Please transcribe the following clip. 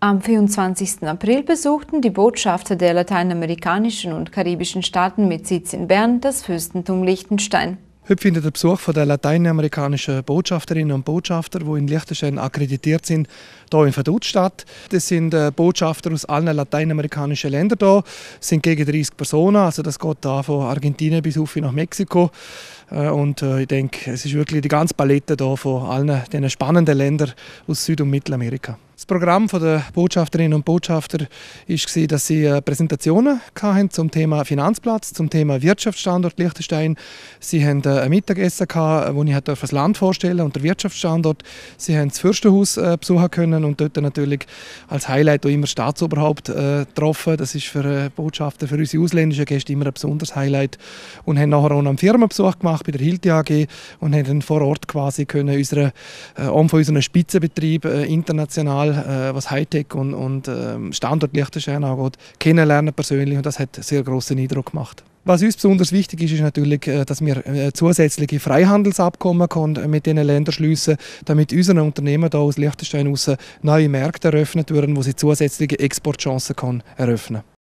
Am 24. April besuchten die Botschafter der lateinamerikanischen und karibischen Staaten mit Sitz in Bern das Fürstentum Liechtenstein. Heute findet der Besuch von der lateinamerikanischen Botschafterinnen und Botschafter, die in Liechtenstein akkreditiert sind, hier in Vaduz statt. Das sind äh, Botschafter aus allen lateinamerikanischen Ländern hier. Es sind gegen 30 Personen, also das geht da von Argentinien bis auf nach Mexiko. Äh, und äh, ich denke, es ist wirklich die ganze Palette hier von allen diesen spannenden Ländern aus Süd- und Mittelamerika. Das Programm der Botschafterinnen und Botschafter war, dass sie äh, Präsentationen hatten zum Thema Finanzplatz, zum Thema Wirtschaftsstandort Liechtenstein. Sie hatten äh, ein Mittagessen, wo ich das Land vorstellen und der Wirtschaftsstandort. Sie haben das Fürstenhaus äh, besuchen können und dort natürlich als Highlight auch immer Staatsoberhaupt äh, getroffen. Das ist für Botschafter, für unsere ausländischen Gäste immer ein besonderes Highlight. Und haben nachher auch einen Firmenbesuch gemacht bei der Hilti AG und haben dann vor Ort quasi können unsere, äh, von unseren Spitzenbetrieb international Mal, äh, was Hightech und, und ähm, Standort Liechtenstein angeht, kennenlernen persönlich und das hat sehr großen Eindruck gemacht. Was uns besonders wichtig ist, ist natürlich, äh, dass wir äh, zusätzliche Freihandelsabkommen äh, mit diesen Ländern schliessen damit unseren Unternehmen hier aus Liechtenstein neue Märkte eröffnet werden, wo sie zusätzliche Exportchancen eröffnen können.